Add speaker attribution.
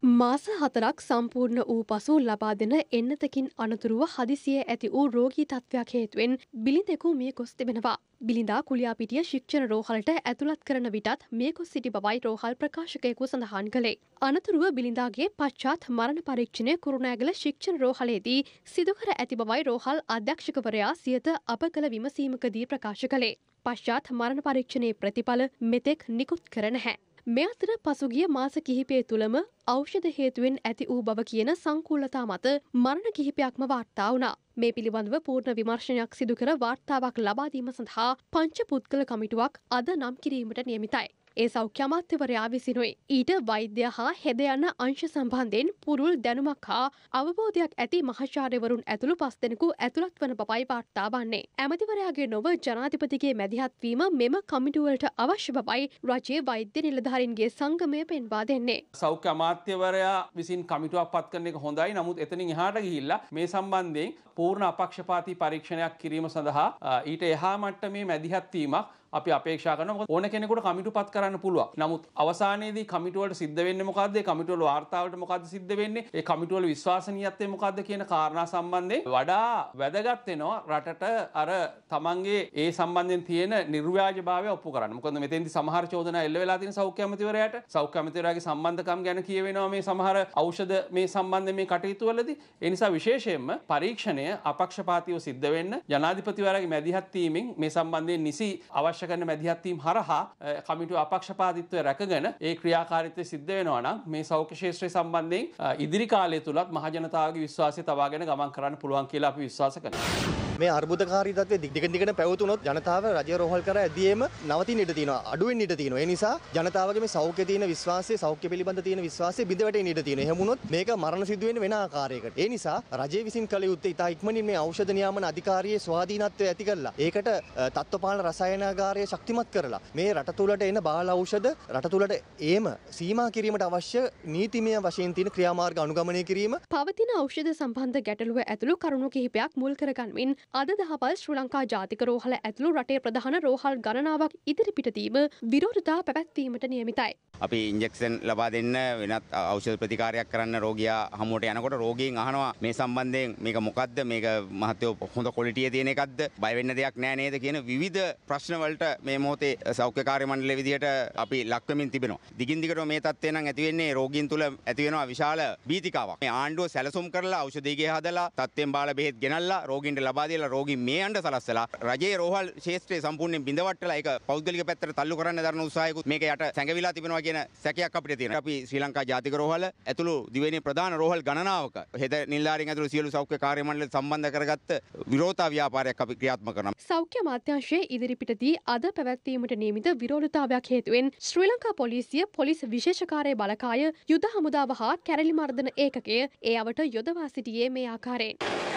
Speaker 1: මාස හතරක් සම්පූර්ණ වූ පසු ලබා දෙන එන්නතකින් අනතුරුව හදිසිය ඇති වූ රෝගී තත්ත්වයක් හේතුවෙන් බිලිඳෙකු මිය ගොස් තිබෙනවා. බිලිඳා කුලියාපිටිය ශික්ෂණ රෝහලට ඇතුළත් කරන විටත් මිය ගොස් සිටි බවයි රෝහල් ප්‍රකාශකයෙකු සඳහන් කළේ. අනතුරුව බිලිඳාගේ පශ්චාත් මරණ පරීක්ෂණය කුරුණෑගල ශික්ෂණ රෝහලේදී සිදුකර ඇති බවයි රෝහල් අධ්‍යක්ෂකවරයා සියත අප කළ විමසීමකදී ප්‍රකාශ කළේ. පශ්චාත් මරණ පරීක්ෂණයේ ප්‍රතිඵල මෙතෙක් නිකුත් කර නැහැ. මේ අතර පසුගිය මාස කිහිපය තුළම ඖෂධ හේතුවෙන් ඇති වූ බව කියන සංකූලතා මත මරණ කිහිපයක්ම වාර්තා වුණා. මේ පිළිබඳව පූර්ණ විමර්ශනයක් සිදු කර වාර්තාවක් ලබා දීම සඳහා පංච පුද්ගල කමිටුවක් අද නම් කිරීමට නියමිතයි. ඒ සෞඛ්‍ය අමාත්‍යවරයා විසිනුයි. ඊට වෛද්‍ය හා හෙද යන අංශ සම්බන්ධයෙන් පුරුල් දැනුමක් හා අවබෝධයක් ඇති මහාචාර්යවරුන් ඇතුළු පස් දෙනෙකු ඇතුළත් වන බවයි වාර්තා වන්නේ. ඇමතිවරයාගේ නොව ජනාධිපතිගේ මැදිහත්වීම මෙම කමිටුවලට අවශ්‍ය බවයි රජයේ වෛද්‍ය නිලධාරීන්ගේ සංගමය පෙන්වා දෙන්නේ.
Speaker 2: සෞඛ්‍ය අමාත්‍යවරයා විසින් කමිටුවක් පත් කරන එක හොඳයි. නමුත් එතනින් එහාට ගිහිල්ලා මේ සම්බන්ධයෙන් පූර්ණ අපක්ෂපාතී පරීක්ෂණයක් කිරීම සඳහා ඊට එහා මට්ටමේ මැදිහත්වීමක් අපි අපේක්ෂා කරන ඕන කෙනෙකුට කමිටු පත් කරන්න පුළුවන්. නමුත් අවසානයේදී කමිටුවට සිද්ධ වෙන්නේ මොකද්ද? ඒ කමිටුවල වාර්තාවට මොකද්ද සිද්ධ වෙන්නේ? ඒ කමිටුවල විශ්වාසනීයත්වය මොකද්ද කියන කාරණා සම්බන්ධයෙන් වඩා වැදගත් වෙනවා රටට අර තමන්ගේ ඒ සම්බන්ධයෙන් තියෙන නිර්ව්‍යාජභාවය ඔප්පු කරන්න. මොකද මෙතෙන්දී සමහර චෝදනා එල්ල වෙලා තියෙන සෞඛ්‍ය අමාත්‍යවරයාට සෞඛ්‍ය අමාත්‍යවරයාගේ සම්බන්ධකම් ගැන කියවෙනවා මේ සමහර ඖෂධ මේ සම්බන්ධ මේ කටයුතුවලදී ඒ නිසා විශේෂයෙන්ම පරීක්ෂණය අපක්ෂපාතීව සිද්ධ වෙන්න ජනාධිපතිවරයාගේ මැදිහත් වීමෙන් මේ සම්බන්ධයෙන් නිසි අවශ්‍ය ස්පර්ශ කරන මැදිහත්වීම් හරහා කමිටු අපක්ෂපාතිත්වය රැකගෙන ඒ ක්‍රියාකාරිතය සිද්ධ වෙනවා නම් මේ සෞඛ්‍ය ශේත්‍රය සම්බන්ධයෙන් ඉදිරි කාලය තුලත් මහජනතාවගේ විශ්වාසය තබාගෙන ගමන් කරන්න පුළුවන් කියලා අපි විශ්වාස කරනවා.
Speaker 3: මේ අර්බුදකාරී තත්ත්වය දිගින් දිගට පැවතුනොත් ජනතාව රජය රෝහල් කර ඇදීම නවතින ඉඩ තියෙනවා අඩුවෙන් ඉඩ තියෙනවා ඒ නිසා ජනතාවගේ මේ සෞඛ්‍ය තියෙන විශ්වාසය සෞඛ්‍ය පිළිබඳ තියෙන විශ්වාසය බිඳවැටෙන්න ඉඩ තියෙනවා එහෙම වුණොත් මේක මරණ සිදු වෙන වෙන ආකාරයකට ඒ නිසා රජය විසින් කළ යුත්තේ ඉතා ඉක්මනින් මේ ඖෂධ නියාමන අධිකාරියේ ස්වාධීනත්වය ඇති කරලා ඒකට තත්ත්වපාලන රසායනාගාරය ශක්තිමත් කරලා මේ රට තුළට එන බාල ඖෂධ රට තුළට ඒම සීමා කිරීමට අවශ්‍ය නීතිමය වශයෙන් තියෙන ක්‍රියාමාර්ග අනුගමනය කිරීම
Speaker 1: පවතින ඖෂධ සම්බන්ධ ගැටලුව ඇතුළු කරුණු කිහිපයක් මුල් කරගන්මින් අද දහවල් ශ්‍රී ලංකා ජාතික රෝහල ඇතුළු රටේ ප්‍රධාන රෝහල් ගණනාවක් ඉදිරිපිටදීම විරෝධතා පැවැත්වීමට නියමිතයි.
Speaker 4: අපි ඉන්ජෙක්ෂන් ලබා දෙන්න වෙනත් ඖෂධ ප්‍රතිකාරයක් කරන්න රෝගියා හමුවට යනකොට රෝගීන් අහනවා මේ සම්බන්ධයෙන් මේක මොකද්ද මේක මහත්යෝ හොඳ කොලිටිය තියෙන එකක්ද බය වෙන්න දෙයක් නෑ නේද කියන විවිධ ප්‍රශ්න වලට මේ මොහොතේ සෞඛ්‍යකාරය මණ්ඩලය විදියට අපි ලක් වෙමින් තිබෙනවා. දිගින් දිගටම මේ තත්ත්වය නම් ඇති වෙන්නේ රෝගීන් තුළ ඇති වෙනවා විශාල බීතිකාවක්. මේ ආණ්ඩුව සැලසුම් කරලා ඖෂධීගේ හදලා තත්ත්වෙන් බාල බෙහෙත් ගෙනල්ලා රෝගීන්ට ලබා කියලා රෝගීන් මේ අඬ සලස්සලා රජයේ රෝහල් ශේෂ්ත්‍රයේ සම්පූර්ණයෙන් බිඳවට්ටලා ඒක පෞද්ගලික පැත්තට තල්ලු කරන්න දරන උත්සාහයකුත් මේක යට සැඟවිලා තිබෙනවා කියන සැකයක් අපිට තියෙනවා. අපි ශ්‍රී ලංකා ජාතික රෝහල ඇතුළු දිවයිනේ ප්‍රධාන රෝහල් ගණනාවක හෙද නිලධාරීන් ඇතුළු සියලු සෞඛ්‍ය කාර්ය මණ්ඩල සම්බන්ධ කරගත්ත විරෝධතා ව්‍යාපාරයක් අපි ක්‍රියාත්මක කරනවා.
Speaker 1: සෞඛ්‍ය අමාත්‍යාංශයේ ඉදිරිපිටදී අද පැවැත්වීමට නියමිත විරෝධතාවයක් හේතුවෙන් ශ්‍රී ලංකා පොලිසිය පොලිස් විශේෂකාරය බලකාය යුද හමුදාව හා කැරලි මර්ධන ඒකකය ඒ අවට යොදවා සිටියේ මේ ආකාරයෙන්.